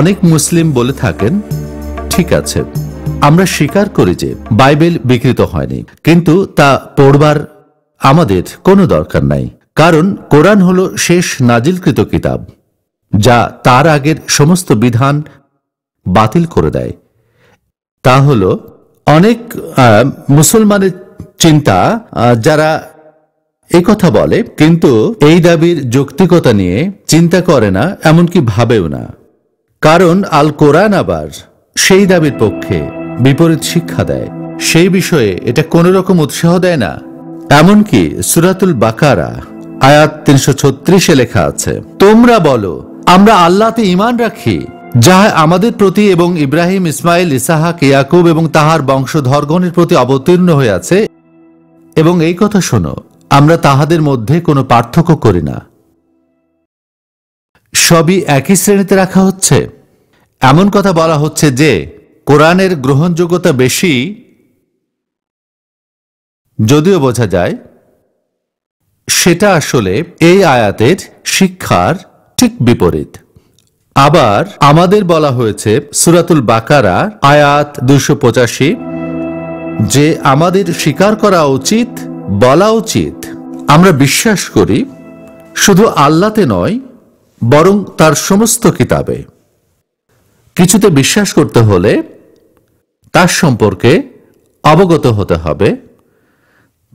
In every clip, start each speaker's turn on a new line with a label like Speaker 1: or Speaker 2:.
Speaker 1: অনেক মুসলিম বলে থাকেন ঠিক আছে আমরা স্বীকার করি যে বাইবেল বিকৃত হয়নি কিন্তু তা পড়বার আমাদের কোনো দরকার নাই কারণ কোরআন হল শেষ নাজিলকৃত কিতাব যা তার আগের সমস্ত বিধান বাতিল করে দেয় তা হল অনেক মুসলমানের চিন্তা যারা এই কথা বলে কিন্তু এই দাবির যৌক্তিকতা নিয়ে চিন্তা করে না এমনকি ভাবেও না কারণ আল কোরআন আবার সেই দাবির পক্ষে বিপরীত শিক্ষা দেয় সেই বিষয়ে এটা কোনো রকম উৎসাহ দেয় না এমনকি সুরাতুল বাকারা আয়াত তিনশো ছত্রিশে লেখা আছে তোমরা বলো আমরা আল্লাহতে ইমান রাখি যাহা আমাদের প্রতি এবং ইব্রাহিম ইসমাইল ইসাহাক ইয়াকুব এবং তাহার বংশধর্গণের প্রতি অবতীর্ণ হয়ে আছে এবং এই কথা শোনো আমরা তাহাদের মধ্যে কোনো পার্থক্য করি না সবই একই শ্রেণীতে রাখা হচ্ছে এমন কথা বলা হচ্ছে যে কোরআনের গ্রহণযোগ্যতা বেশি যদিও বোঝা যায় সেটা আসলে এই আয়াতের শিক্ষার ঠিক বিপরীত আবার আমাদের বলা হয়েছে সুরাতুল বাকারা আয়াত দুশো পঁচাশি যে আমাদের স্বীকার করা উচিত বলা উচিত আমরা বিশ্বাস করি শুধু আল্লাতে নয় বরং তার সমস্ত কিতাবে কিছুতে বিশ্বাস করতে হলে তার সম্পর্কে অবগত হতে হবে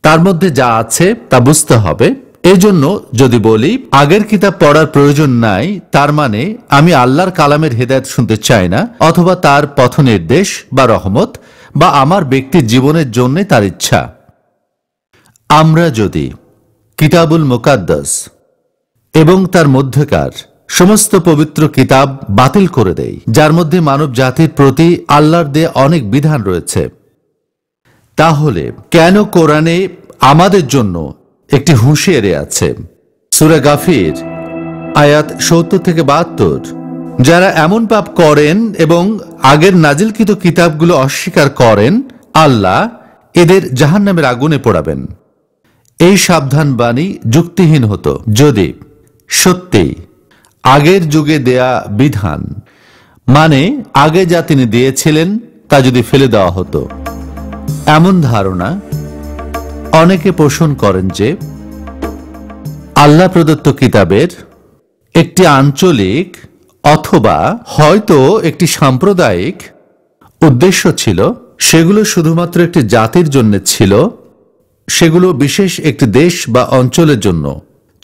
Speaker 1: তার মধ্যে যা আছে তা বুঝতে হবে এজন্য যদি বলি আগের কিতাব পড়ার প্রয়োজন নাই তার মানে আমি আল্লাহর কালামের হেদায়ত শুনতে চাই না অথবা তার পথ নির্দেশ বা রহমত বা আমার ব্যক্তির জীবনের জন্য তার ইচ্ছা আমরা যদি কিতাবুল মোকাদ্দাস এবং তার মধ্যেকার সমস্ত পবিত্র কিতাব বাতিল করে দেয় যার মধ্যে মানব জাতির প্রতি আল্লাহর দেয়া অনেক বিধান রয়েছে তাহলে কেন কোরআনে আমাদের জন্য একটি হুঁশিয়ারে আছে সুরা গাফির আয়াত সত্তর থেকে বাহাত্তর যারা এমন পাপ করেন এবং আগের নাজিলকৃত কিতাবগুলো অস্বীকার করেন আল্লাহ এদের জাহান্নামের আগুনে পোড়াবেন এই সাবধান বাণী যুক্তিহীন হতো যদি সত্যি আগের যুগে দেয়া বিধান মানে আগে যা তিনি দিয়েছিলেন তা যদি ফেলে দেওয়া হতো এমন ধারণা অনেকে পোষণ করেন যে আল্লাহ প্রদত্ত কিতাবের একটি আঞ্চলিক অথবা হয়তো একটি সাম্প্রদায়িক উদ্দেশ্য ছিল সেগুলো শুধুমাত্র একটি জাতির জন্য ছিল সেগুলো বিশেষ একটি দেশ বা অঞ্চলের জন্য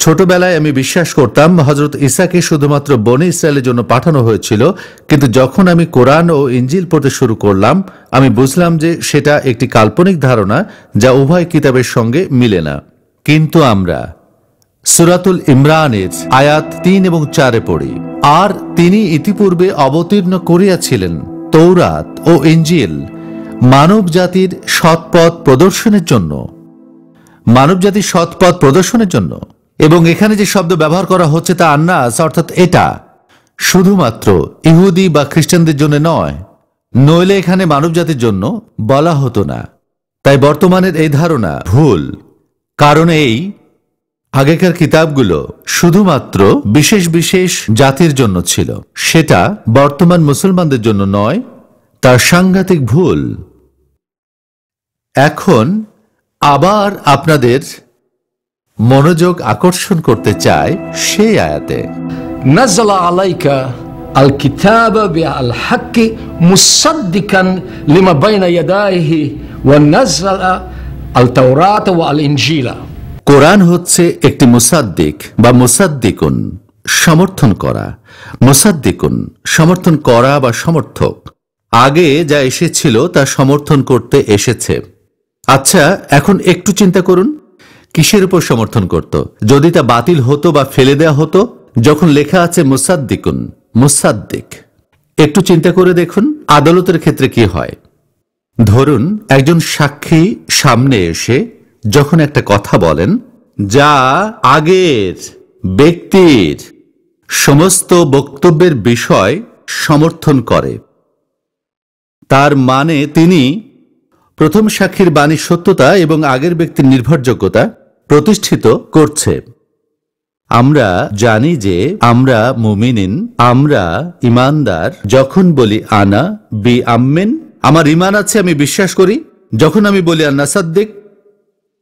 Speaker 1: ছোটবেলায় আমি বিশ্বাস করতাম হজরত ইসাকে শুধুমাত্র বনে ইসরায়েলের জন্য পাঠানো হয়েছিল কিন্তু যখন আমি কোরআন ও ইঞ্জিল পড়তে শুরু করলাম আমি বুঝলাম যে সেটা একটি কাল্পনিক ধারণা যা উভয় কিতাবের সঙ্গে মিলে না কিন্তু আমরা সুরাতুল ইমরানের আয়াত তিন এবং চারে পড়ি আর তিনি ইতিপূর্বে অবতীর্ণ করিয়াছিলেন তৌরাত ও ইঞ্জিল মানব জাতির সৎপথ প্রদর্শনের জন্য মানব জাতির সৎপথ প্রদর্শনের জন্য এবং এখানে যে শব্দ ব্যবহার করা হচ্ছে তা আন্নাস অর্থাৎ এটা শুধুমাত্র ইহুদি বা খ্রিস্টানদের জন্য নয় নইলে এখানে মানবজাতির জন্য বলা হতো না তাই বর্তমানের এই ধারণা ভুল কারণ এই আগেকার কিতাবগুলো শুধুমাত্র বিশেষ বিশেষ জাতির জন্য ছিল সেটা বর্তমান মুসলমানদের জন্য নয় তার সাংঘাতিক ভুল এখন আবার আপনাদের মনোযোগ আকর্ষণ করতে চায় সেই আয়াতে নাজলা আলাইকা আল কিতাব আল হাক্কি মুসাদ্দিকান লিমা বাইনা ইয়াদাইহি ওয়া নাজলা আল তাওরাত ওয়া আল ইনজিলা কোরআন হচ্ছে একটি মুসাদ্দিক বা মুসাদ্দিকুন সমর্থন করা মুসাদ্দিকুন সমর্থন করা বা সমর্থক আগে যা এসেছিল তা সমর্থন করতে এসেছে আচ্ছা এখন একটু চিন্তা করুন কিসের উপর সমর্থন করত যদি তা বাতিল হতো বা ফেলে দেয়া হতো যখন লেখা আছে মুসাদ্দিকুন মুসাদ্দিক একটু চিন্তা করে দেখুন আদালতের ক্ষেত্রে কি হয় ধরুন একজন সাক্ষী সামনে এসে যখন একটা কথা বলেন যা আগের ব্যক্তির সমস্ত বক্তব্যের বিষয় সমর্থন করে তার মানে তিনি প্রথম সাক্ষীর বাণীর সত্যতা এবং আগের ব্যক্তির নির্ভরযোগ্যতা প্রতিষ্ঠিত করছে আমরা জানি যে আমরা মুমিনিন আমরা ইমানদার যখন বলি আনা বি আম্মিন আমার ইমান আছে আমি বিশ্বাস করি যখন আমি বলি আন্না সাদ্দিক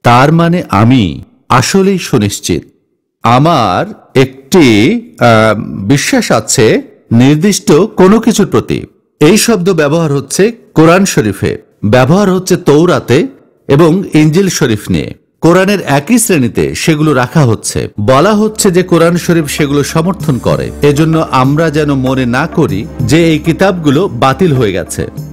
Speaker 1: তার মানে আমি আসলেই সুনিশ্চিত আমার একটি বিশ্বাস আছে নির্দিষ্ট কোনো কিছুর প্রতি এই শব্দ ব্যবহার হচ্ছে কোরআন শরীফে ব্যবহার হচ্ছে তৌরাতে এবং ইঞ্জিল শরীফ নিয়ে কোরআনের একই শ্রেণীতে সেগুলো রাখা হচ্ছে বলা হচ্ছে যে কোরআন শরীফ সেগুলো সমর্থন করে এজন্য আমরা যেন মনে না করি যে এই কিতাবগুলো বাতিল হয়ে গেছে